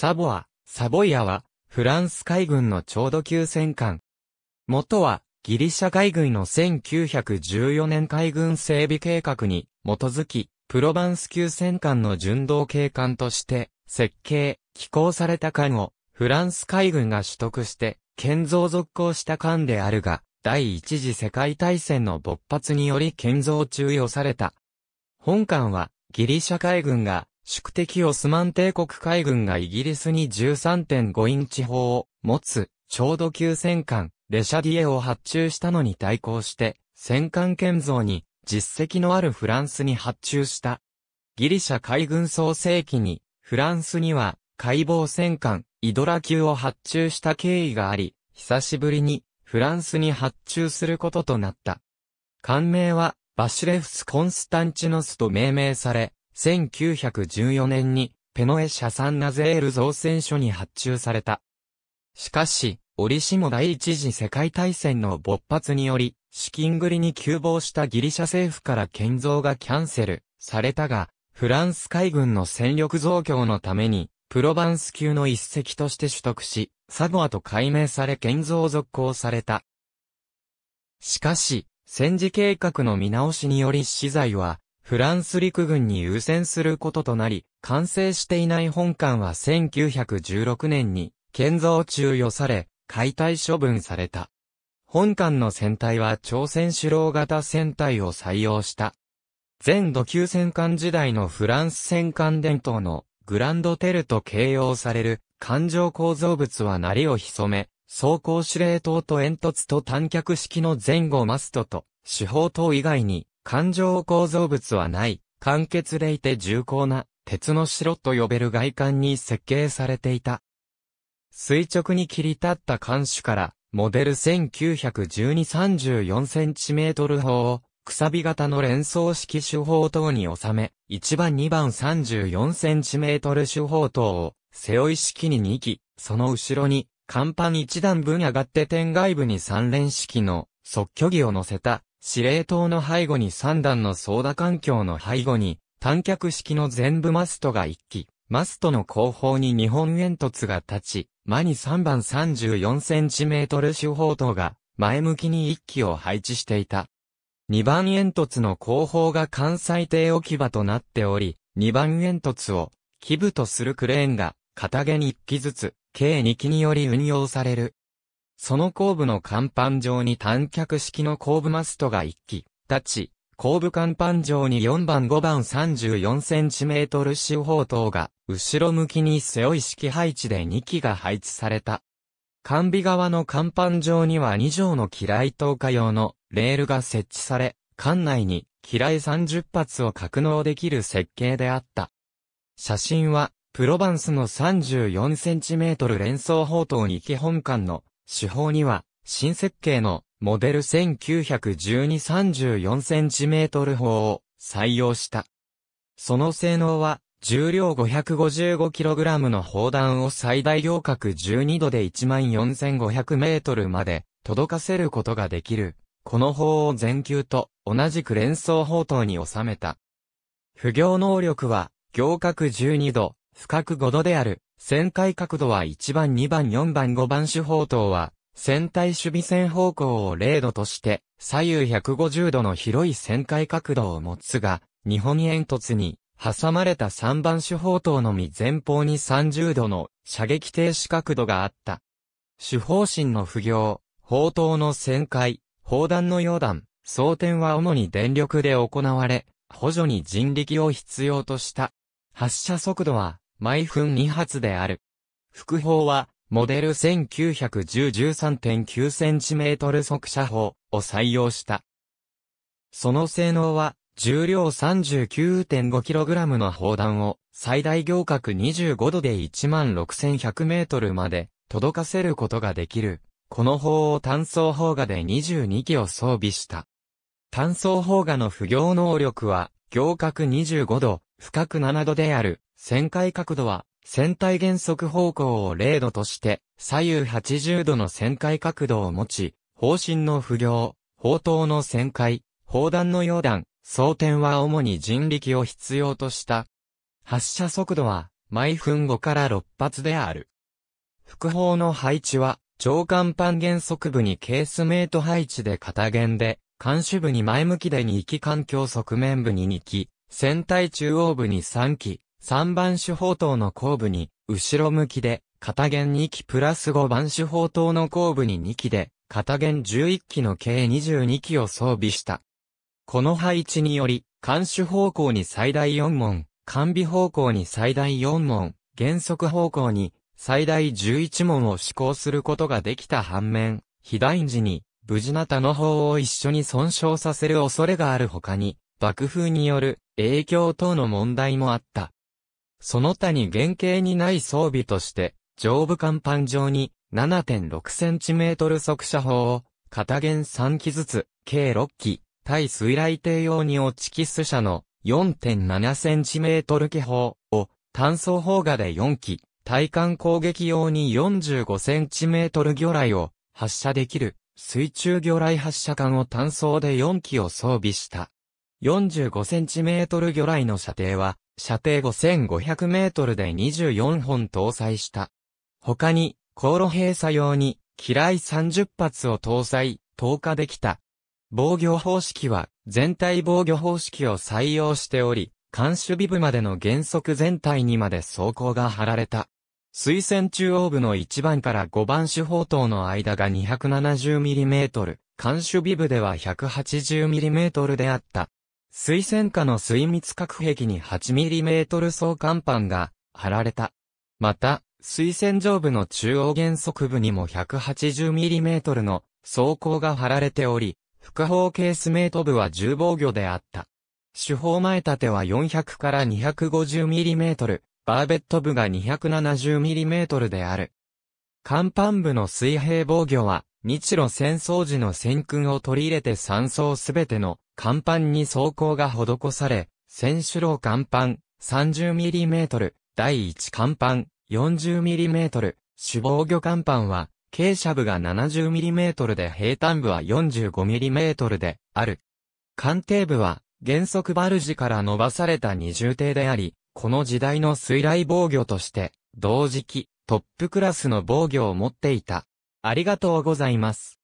サボア、サボイアは、フランス海軍のちょうど級戦艦。元は、ギリシャ海軍の1914年海軍整備計画に基づき、プロバンス級戦艦の巡道警艦として、設計、寄港された艦を、フランス海軍が取得して、建造続行した艦であるが、第一次世界大戦の勃発により建造中与された。本艦は、ギリシャ海軍が、宿敵オスマン帝国海軍がイギリスに13.5インチ砲を持つ、ちょうど級戦艦、レシャディエを発注したのに対抗して、戦艦建造に実績のあるフランスに発注した。ギリシャ海軍創世記に、フランスには、解剖戦艦、イドラ級を発注した経緯があり、久しぶりに、フランスに発注することとなった。艦名は、バシュレフス・コンスタンチノスと命名され、1914年にペノエ社産ナゼール造船所に発注された。しかし、折しも第一次世界大戦の勃発により、資金繰りに急防したギリシャ政府から建造がキャンセルされたが、フランス海軍の戦力増強のために、プロバンス級の一隻として取得し、サゴアと改名され建造続行された。しかし、戦時計画の見直しにより資材は、フランス陸軍に優先することとなり、完成していない本館は1916年に建造中予され、解体処分された。本館の船体は朝鮮主郎型船体を採用した。前土級戦艦時代のフランス戦艦伝統のグランドテルと形容される艦上構造物は鳴を潜め、装甲司令塔と煙突と短脚式の前後マストと、四方塔以外に、環状構造物はない、簡潔でいて重厚な、鉄の城と呼べる外観に設計されていた。垂直に切り立った艦首から、モデル1912-34センチメートル砲を、くさび型の連想式手法等に収め、1番2番34センチメートル手法等を、背負い式に2機、その後ろに、甲板1段分上がって天外部に3連式の、即距儀を乗せた、司令塔の背後に3段の操舵環境の背後に、単脚式の全部マストが1機、マストの後方に2本煙突が立ち、間に3番 34cm 手法塔が、前向きに1機を配置していた。2番煙突の後方が関西艇置き場となっており、2番煙突を、基部とするクレーンが、片毛に1機ずつ、計2機により運用される。その後部の甲板上に短脚式の後部マストが1機、立ち、後部甲板上に4番5番 34cm 四方等が、後ろ向きに背負い式配置で2機が配置された。完備側の甲板上には2畳の機雷投下用のレールが設置され、艦内に機雷30発を格納できる設計であった。写真は、プロバンスの 34cm 連想砲塔に基本艦の手法には、新設計のモデル 1912-34cm 砲を採用した。その性能は、重量 555kg の砲弾を最大量角12度で 14500m まで届かせることができる。この砲を全球と同じく連装砲塔に収めた。不行能力は、行角12度、深く5度である。旋回角度は1番2番4番5番手法等は、船体守備線方向を0度として、左右150度の広い旋回角度を持つが、日本煙突に、挟まれた3番手法等のみ前方に30度の射撃停止角度があった。手法針の不行、砲塔の旋回、砲弾の溶弾、装填は主に電力で行われ、補助に人力を必要とした。発射速度は毎分2発である。副砲は、モデル 1910-13.9cm 速射砲を採用した。その性能は、重量 39.5kg の砲弾を最大行角25度で 16,100m まで届かせることができる。この砲を単装砲画で22機を装備した。単装砲画の不行能力は、行角25度、深く7度である旋回角度は、旋体減速方向を0度として、左右80度の旋回角度を持ち、方針の不良、砲塔の旋回、砲弾の溶弾、装填は主に人力を必要とした。発射速度は、毎分5から6発である。副砲の配置は、長官板減速部にケースメイト配置で片弦で、監視部に前向きで2機環境側面部に2機、船体中央部に3機、3番手砲塔の後部に、後ろ向きで、片弦2機プラス5番手砲塔の後部に2機で、片弦11機の計22機を装備した。この配置により、監視方向に最大4問、完備方向に最大4問、減速方向に最大11問を施行することができた反面、被弾時に無事な他の砲を一緒に損傷させる恐れがある他に、爆風による影響等の問題もあった。その他に原型にない装備として、上部甲板上に 7.6cm 速射砲を、片弦3機ずつ、計6機、対水雷艇用にオチキス車の 4.7cm 機砲を、単装砲火で4機、対艦攻撃用に 45cm 魚雷を発射できる水中魚雷発射管を単装で4機を装備した。45cm 魚雷の射程は射程5500メートルで24本搭載した。他に、航路閉鎖用に、機雷30発を搭載、投下できた。防御方式は、全体防御方式を採用しており、監守ビ部までの原則全体にまで装甲が張られた。水線中央部の1番から5番手砲塔の間が 270mm、監守ビ部では 180mm であった。水栓下の水密隔壁に 8mm 層甲板が貼られた。また、水栓上部の中央原則部にも 180mm の装甲が貼られており、副砲ケースメート部は重防御であった。主砲前立ては400から 250mm、バーベット部が 270mm である。甲板部の水平防御は、日露戦争時の戦訓を取り入れて3層すべての甲板に装甲が施され、選手楼甲板 30mm、第1甲板 40mm、主防御甲板は、傾斜部が 70mm で平坦部は 45mm である。艦艇部は、原則バルジから伸ばされた二重艇であり、この時代の水雷防御として、同時期、トップクラスの防御を持っていた。ありがとうございます。